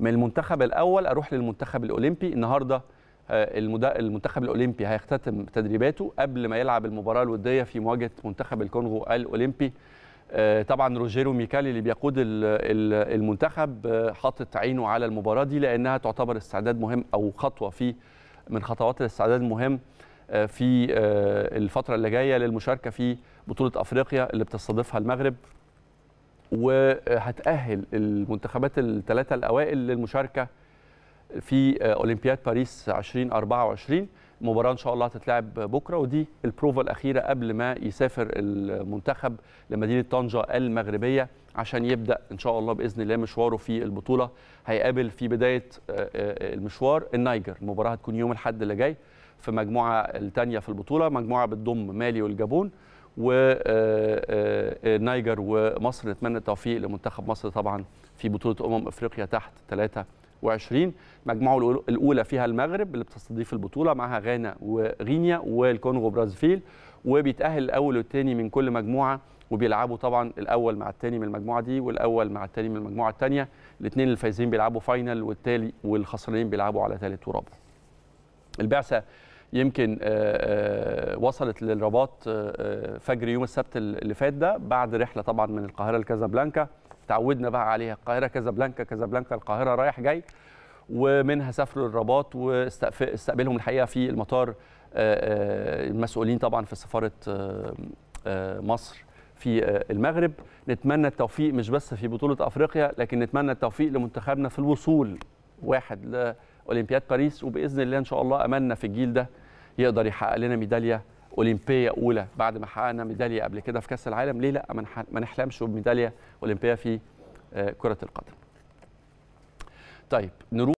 من المنتخب الاول اروح للمنتخب الاولمبي النهارده آه، المنتخب الاولمبي هيختتم تدريباته قبل ما يلعب المباراه الوديه في مواجهه منتخب الكونغو الاولمبي آه، طبعا روجيرو ميكالي اللي بيقود المنتخب آه، حاطط عينه على المباراه دي لانها تعتبر استعداد مهم او خطوه في من خطوات الاستعداد المهم في الفتره اللي جايه للمشاركه في بطوله افريقيا اللي بتستضيفها المغرب وهتأهل المنتخبات الثلاثة الأوائل للمشاركة في أولمبياد باريس 2024 المباراة إن شاء الله هتتلعب بكرة ودي البروفا الأخيرة قبل ما يسافر المنتخب لمدينة طنجة المغربية عشان يبدأ إن شاء الله بإذن الله مشواره في البطولة هيقابل في بداية آه، آه، المشوار النايجر المباراة هتكون يوم الأحد اللي جاي في مجموعة الثانية في البطولة مجموعة بتضم مالي والجابون والنيجر آه، آه، آه، ومصر نتمنى التوفيق لمنتخب مصر طبعا في بطوله امم افريقيا تحت 23 مجموعه الاولى فيها المغرب اللي بتستضيف البطوله معها غانا وغينيا والكونغو برازفيل وبيتاهل الاول والثاني من كل مجموعه وبيلعبوا طبعا الاول مع الثاني من المجموعه دي والاول مع الثاني من المجموعه الثانيه الاثنين الفايزين بيلعبوا فاينل والتالي والخسرانين بيلعبوا على ثالث ورابع البعثه يمكن آه، آه، وصلت للرباط آه، فجر يوم السبت اللي فات ده بعد رحله طبعا من القاهره لكازابلانكا تعودنا بقى عليها القاهره كازابلانكا كازابلانكا القاهره رايح جاي ومنها سافروا للرباط واستقبلهم الحقيقه في المطار المسؤولين طبعا في سفاره مصر في المغرب نتمنى التوفيق مش بس في بطوله افريقيا لكن نتمنى التوفيق لمنتخبنا في الوصول واحد اولمبياد باريس وباذن الله ان شاء الله املنا في الجيل ده يقدر يحقق لنا ميداليه اولمبيه اولى بعد ما حققنا ميداليه قبل كده في كاس العالم ليه لا ما نحلمش بميداليه اولمبيه في آه، كره القدم طيب نروح